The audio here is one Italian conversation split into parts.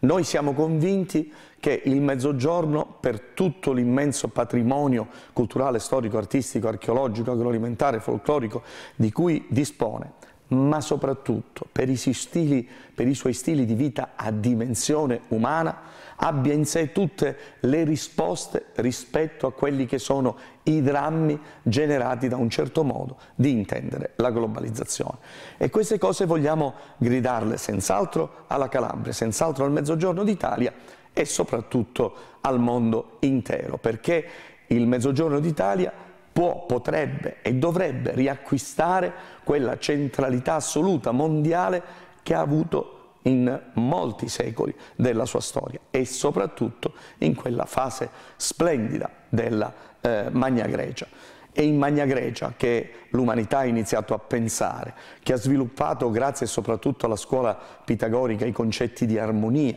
Noi siamo convinti che il Mezzogiorno, per tutto l'immenso patrimonio culturale, storico, artistico, archeologico, agroalimentare, folclorico di cui dispone, ma soprattutto per i, stili, per i suoi stili di vita a dimensione umana, abbia in sé tutte le risposte rispetto a quelli che sono i drammi generati da un certo modo di intendere la globalizzazione. E queste cose vogliamo gridarle senz'altro alla Calabria, senz'altro al Mezzogiorno d'Italia e soprattutto al mondo intero, perché il Mezzogiorno d'Italia può, potrebbe e dovrebbe riacquistare quella centralità assoluta mondiale che ha avuto in molti secoli della sua storia e soprattutto in quella fase splendida della eh, Magna Grecia. È in Magna Grecia che l'umanità ha iniziato a pensare, che ha sviluppato, grazie soprattutto alla scuola pitagorica, i concetti di armonia,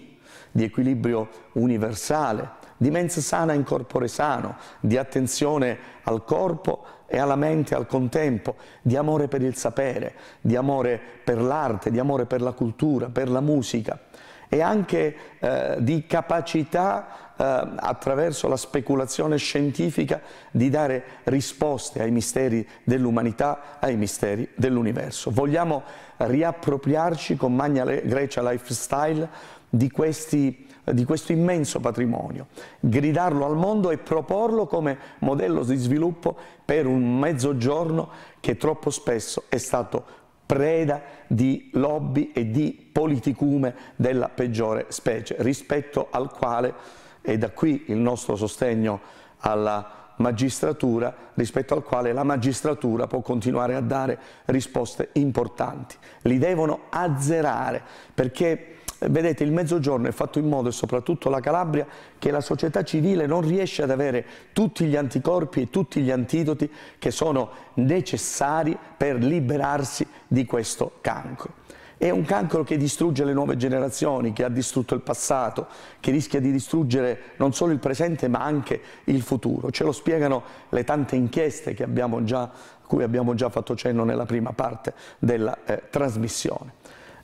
di equilibrio universale, di mens sana in corpore sano, di attenzione al corpo e alla mente al contempo, di amore per il sapere, di amore per l'arte, di amore per la cultura, per la musica e anche eh, di capacità eh, attraverso la speculazione scientifica di dare risposte ai misteri dell'umanità, ai misteri dell'universo. Vogliamo riappropriarci con Magna Grecia Lifestyle di questi di questo immenso patrimonio, gridarlo al mondo e proporlo come modello di sviluppo per un mezzogiorno che troppo spesso è stato preda di lobby e di politicume della peggiore specie, rispetto al quale, e da qui il nostro sostegno alla magistratura rispetto al quale la magistratura può continuare a dare risposte importanti. Li devono azzerare perché Vedete, il Mezzogiorno è fatto in modo, e soprattutto la Calabria, che la società civile non riesce ad avere tutti gli anticorpi e tutti gli antidoti che sono necessari per liberarsi di questo cancro. È un cancro che distrugge le nuove generazioni, che ha distrutto il passato, che rischia di distruggere non solo il presente ma anche il futuro. Ce lo spiegano le tante inchieste abbiamo già, cui abbiamo già fatto cenno nella prima parte della eh, trasmissione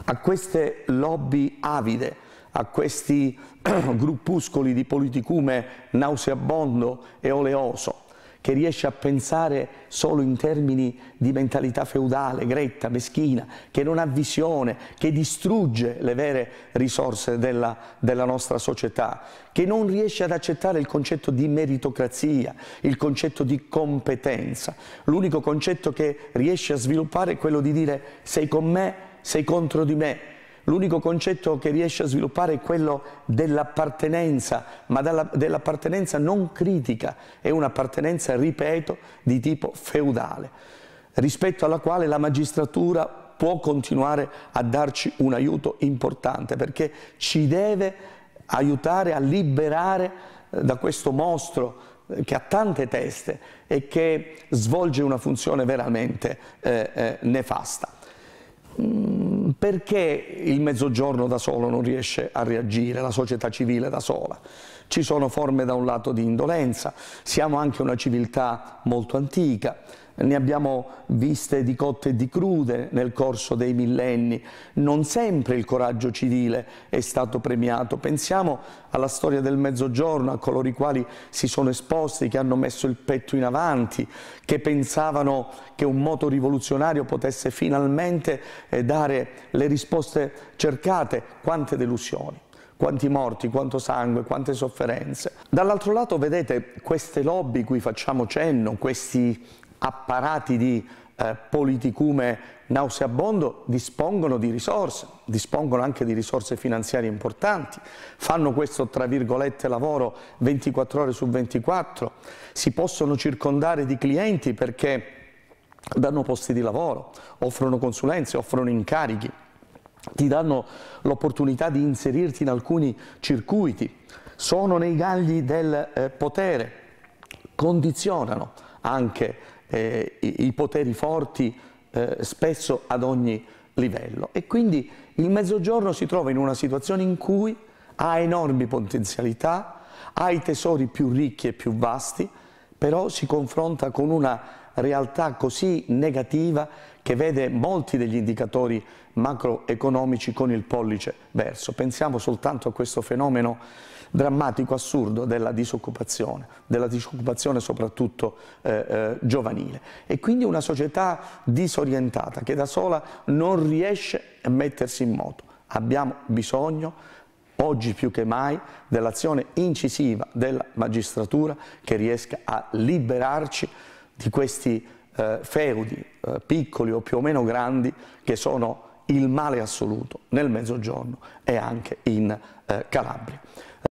a queste lobby avide, a questi gruppuscoli di politicume nauseabondo e oleoso, che riesce a pensare solo in termini di mentalità feudale, gretta, meschina, che non ha visione, che distrugge le vere risorse della, della, nostra società, che non riesce ad accettare il concetto di meritocrazia, il concetto di competenza. L'unico concetto che riesce a sviluppare è quello di dire sei con me sei contro di me. L'unico concetto che riesce a sviluppare è quello dell'appartenenza, ma dell'appartenenza non critica, è un'appartenenza, ripeto, di tipo feudale, rispetto alla quale la magistratura può continuare a darci un aiuto importante perché ci deve aiutare a liberare eh, da questo mostro eh, che ha tante teste e che svolge una funzione veramente eh, eh, nefasta. Mm, perché il mezzogiorno da solo non riesce a reagire, la società civile da sola? Ci sono forme da un lato di indolenza, siamo anche una civiltà molto antica, ne abbiamo viste di cotte e di crude nel corso dei millenni, non sempre il coraggio civile è stato premiato. Pensiamo alla storia del Mezzogiorno, a coloro i quali si sono esposti, che hanno messo il petto in avanti, che pensavano che un moto rivoluzionario potesse finalmente eh, dare le risposte cercate. Quante delusioni! quanti morti, quanto sangue, quante sofferenze. Dall'altro lato vedete queste lobby cui facciamo cenno, questi apparati di eh, politicume nauseabondo dispongono di risorse, dispongono anche di risorse finanziarie importanti, fanno questo tra virgolette lavoro 24 ore su 24, si possono circondare di clienti perché danno posti di lavoro, offrono consulenze, offrono incarichi, ti danno l'opportunità di inserirti in alcuni circuiti, sono nei gagli del eh, potere, condizionano anche eh, i, i, poteri forti eh, spesso ad ogni livello. E quindi il Mezzogiorno si trova in una situazione in cui ha enormi potenzialità, ha i tesori più ricchi e più vasti, però si confronta con una realtà così negativa che vede molti degli indicatori macroeconomici con il pollice verso. Pensiamo soltanto a questo fenomeno drammatico, assurdo della disoccupazione, della disoccupazione soprattutto eh, eh, giovanile. E quindi una società disorientata che da sola non riesce a mettersi in moto. Abbiamo bisogno oggi più che mai, dell'azione incisiva della magistratura che riesca a liberarci di questi eh, feudi, eh, piccoli o più o meno grandi, che sono il male assoluto nel Mezzogiorno e anche in eh, Calabria.